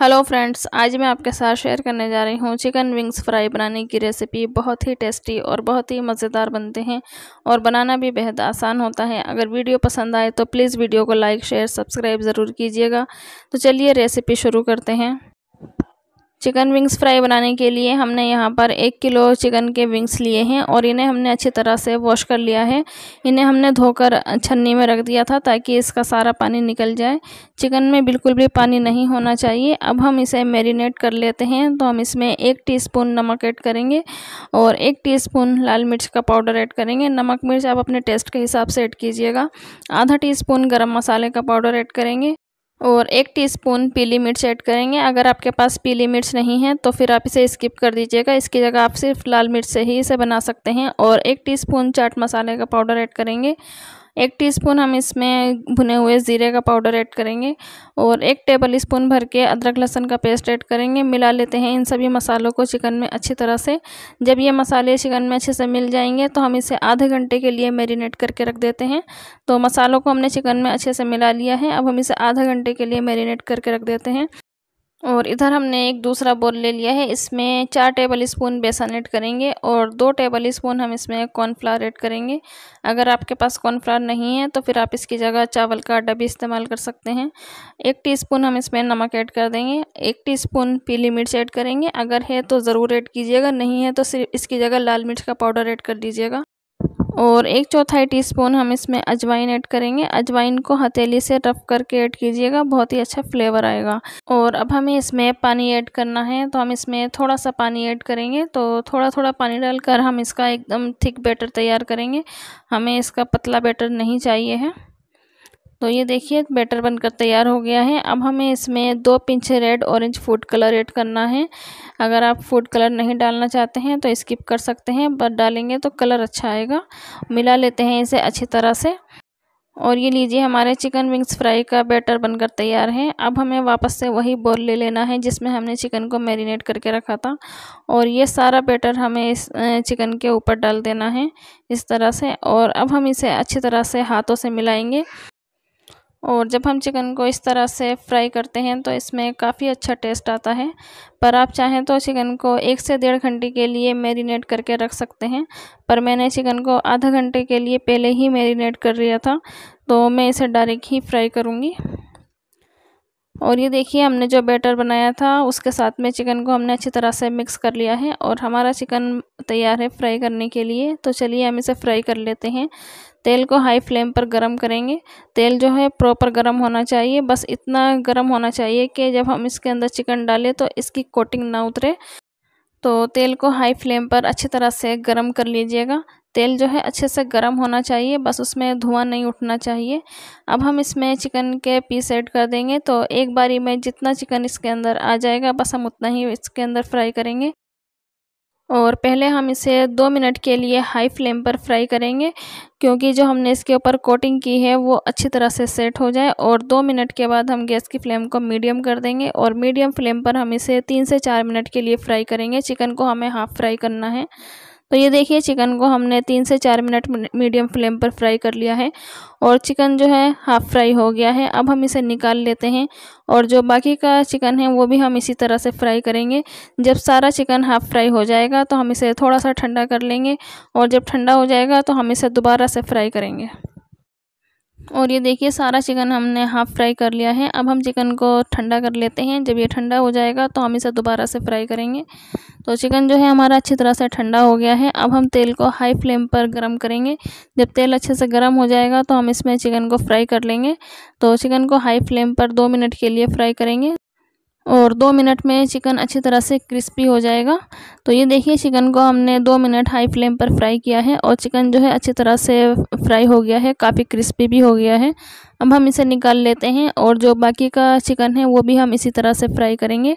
hello friends आज मैं आपके साथ शेयर करने जा रही हूँ चिकन विंग्स फ्राई बनाने की रेसिपी बहुत ही टेस्टी और बहुत ही मज़ेदार बनते हैं और बनाना भी बेहद आसान होता है अगर वीडियो पसंद आए तो प्लीज़ वीडियो को लाइक शेयर सब्सक्राइब ज़रूर कीजिएगा तो चलिए रेसिपी शुरू करते हैं चिकन विंग्स फ्राई बनाने के लिए हमने यहाँ पर एक किलो चिकन के विंग्स लिए हैं और इन्हें हमने अच्छी तरह से वॉश कर लिया है इन्हें हमने धोकर छन्नी में रख दिया था ताकि इसका सारा पानी निकल जाए चिकन में बिल्कुल भी पानी नहीं होना चाहिए अब हम इसे मैरिनेट कर लेते हैं तो हम इसमें एक टीस्पून नमक ऐड करेंगे और एक टीस्पून लाल मिर्च का पाउडर ऐड करेंगे नमक मिर्च आप अपने टेस्ट के हिसाब से ऐड कीजिएगा आधा टीस्पून गरम मसाले का पाउडर ऐड करेंगे और एक टीस्पून पीली मिर्च ऐड करेंगे अगर आपके पास पीली मिर्च नहीं है तो फिर आप इसे स्किप कर दीजिएगा इसकी जगह आप सिर्फ लाल मिर्च से ही इसे बना सकते हैं और एक टीस्पून चाट मसाले का पाउडर ऐड करेंगे एक टीस्पून हम इसमें भुने हुए ज़ीरे का पाउडर ऐड करेंगे और एक टेबल स्पून भर के अदरक लहसन का पेस्ट ऐड करेंगे मिला लेते हैं इन सभी मसालों को चिकन में अच्छी तरह से जब ये मसाले चिकन में अच्छे से मिल जाएंगे तो हम इसे आधे घंटे के लिए मेरीनेट करके रख देते हैं तो मसालों को हमने चिकन में अच्छे से मिला लिया है अब हम इसे आधे घंटे के लिए मेरीनेट करके रख देते हैं और इधर हमने एक दूसरा बोल ले लिया है इसमें चार टेबल स्पून बेसन ऐड करेंगे और दो टेबल स्पून हम इसमें कॉर्नफ्लावर ऐड करेंगे अगर आपके पास कॉर्नफ्लावर नहीं है तो फिर आप इसकी जगह चावल का आटा भी इस्तेमाल कर सकते हैं एक टीस्पून हम इसमें नमक ऐड कर देंगे एक टीस्पून पीली मिर्च ऐड करेंगे अगर है तो ज़रूर ऐड कीजिएगा नहीं है तो सिर्फ इसकी जगह लाल मिर्च का पाउडर ऐड कर दीजिएगा और एक चौथाई टीस्पून हम इसमें अजवाइन ऐड करेंगे अजवाइन को हथेली से रफ करके ऐड कीजिएगा बहुत ही अच्छा फ्लेवर आएगा और अब हमें इसमें पानी ऐड करना है तो हम इसमें थोड़ा सा पानी ऐड करेंगे तो थोड़ा थोड़ा पानी डालकर हम इसका एकदम थिक बैटर तैयार करेंगे हमें इसका पतला बैटर नहीं चाहिए है तो ये देखिए बैटर बनकर तैयार हो गया है अब हमें इसमें दो pinch red orange food colour add करना है अगर आप फूड कलर नहीं डालना चाहते हैं तो स्किप कर सकते हैं बट डालेंगे तो कलर अच्छा आएगा मिला लेते हैं इसे अच्छी तरह से और ये लीजिए हमारे चिकन विंग्स फ्राई का बैटर बनकर तैयार है अब हमें वापस से वही बोल ले लेना है जिसमें हमने चिकन को मैरिनेट करके रखा था और ये सारा बैटर हमें इस चिकन के ऊपर डाल देना है इस तरह से और अब हम इसे अच्छी तरह से हाथों से मिलाएंगे और जब हम चिकन को इस तरह से फ्राई करते हैं तो इसमें काफ़ी अच्छा टेस्ट आता है पर आप चाहें तो चिकन को एक से डेढ़ घंटे के लिए मैरिनेट करके रख सकते हैं पर मैंने चिकन को आधा घंटे के लिए पहले ही मैरिनेट कर लिया था तो मैं इसे डायरेक्ट ही फ्राई करूँगी और ये देखिए हमने जो बैटर बनाया था उसके साथ में चिकन को हमने अच्छी तरह से मिक्स कर लिया है और हमारा चिकन तैयार है फ्राई करने के लिए तो चलिए हम इसे फ्राई कर लेते हैं तेल को हाई फ्लेम पर गर्म करेंगे तेल जो है प्रॉपर गर्म होना चाहिए बस इतना गर्म होना चाहिए कि जब हम इसके अंदर चिकन डालें तो इसकी कोटिंग ना उतरे तो तेल को हाई फ्लेम पर अच्छी तरह से गर्म कर लीजिएगा तेल जो है अच्छे से गर्म होना चाहिए बस उसमें धुआं नहीं उठना चाहिए अब हम इसमें चिकन के पीस ऐड कर देंगे तो एक बारी में जितना चिकन इसके अंदर आ जाएगा बस हम उतना ही इसके अंदर फ्राई करेंगे और पहले हम इसे दो मिनट के लिए हाई फ्लेम पर फ्राई करेंगे क्योंकि जो हमने इसके ऊपर कोटिंग की है वो अच्छी तरह से सेट हो जाए और दो मिनट के बाद हम गैस की फ्लेम को मीडियम कर देंगे और मीडियम फ्लेम पर हम इसे तीन से चार मिनट के लिए फ्राई करेंगे चिकन को हमें हाफ़ फ्राई करना है तो ये देखिए चिकन को हमने तीन से चार मिनट मीडियम फ्लेम पर फ्राई कर लिया है और चिकन जो है हाफ़ फ्राई हो गया है अब हम इसे निकाल लेते हैं और जो बाकी का चिकन है वो भी हम इसी तरह से फ्राई करेंगे जब सारा चिकन हाफ़ फ्राई हो जाएगा तो हम इसे थोड़ा सा ठंडा कर लेंगे और जब ठंडा हो जाएगा तो हम इसे दोबारा से फ्राई करेंगे और ये देखिए सारा चिकन हमने हाफ़ फ्राई कर लिया है अब हम चिकन को ठंडा कर लेते हैं जब ये ठंडा हो जाएगा तो हम इसे दोबारा से फ्राई करेंगे तो चिकन जो है हमारा अच्छी तरह से ठंडा हो गया है अब हम तेल को हाई फ्लेम पर गर्म करेंगे जब तेल अच्छे से गर्म हो जाएगा तो हम इसमें चिकन को फ्राई कर लेंगे तो चिकन को हाई फ्लेम पर दो मिनट के लिए फ्राई करेंगे और दो मिनट में चिकन अच्छी तरह से क्रिस्पी हो जाएगा तो ये देखिए चिकन को हमने दो मिनट हाई फ्लेम पर फ्राई किया है और चिकन जो है अच्छी तरह से फ्राई हो गया है काफ़ी क्रिस्पी भी हो गया है अब हम इसे निकाल लेते हैं और जो बाकी का चिकन है वो भी हम इसी तरह से फ्राई करेंगे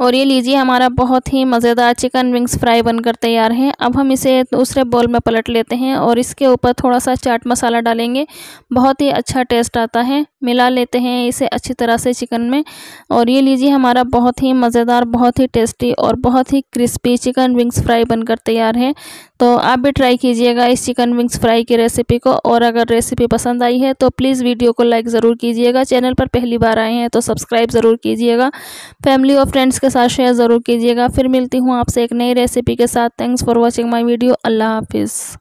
और ये लीजिए हमारा बहुत ही मज़ेदार चिकन विंग्स फ्राई बनकर तैयार है अब हम इसे दूसरे बोल में पलट लेते हैं और इसके ऊपर थोड़ा सा चाट मसाला डालेंगे बहुत ही अच्छा टेस्ट आता है मिला लेते हैं इसे अच्छी तरह से चिकन में और ये लीजिए हमारा बहुत ही मज़ेदार बहुत ही टेस्टी और बहुत ही क्रिस्पी चिकन विंग्स फ्राई बनकर तैयार है तो आप भी ट्राई कीजिएगा इस चिकन विंग्स फ्राई की रेसिपी को और अगर रेसिपी पसंद आई है तो प्लीज़ वीडियो को लाइक ज़रूर कीजिएगा चैनल पर पहली बार आए हैं तो सब्सक्राइब ज़रूर कीजिएगा फैमिली और फ्रेंड्स के साथ शेयर ज़रूर कीजिएगा फिर मिलती हूँ आपसे एक नई रेसिपी के साथ thanks for watching my video अल्लाह हाफिज़